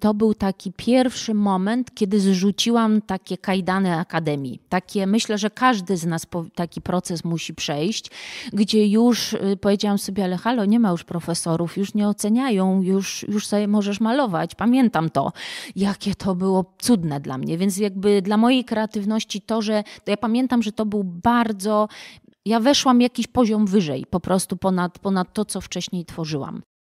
to był taki pierwszy moment, kiedy zrzuciłam takie kajdany akademii. Takie, myślę, że każdy z nas taki proces musi przejść, gdzie już y, powiedziałam sobie, ale halo, nie ma już profesorów, już nie oceniają, już, już sobie możesz malować. Pamiętam to, jakie to było cudne dla mnie. Więc jakby dla mojej kreatywności to, że to ja pamiętam, że to był bardzo ja weszłam jakiś poziom wyżej, po prostu ponad, ponad to, co wcześniej tworzyłam.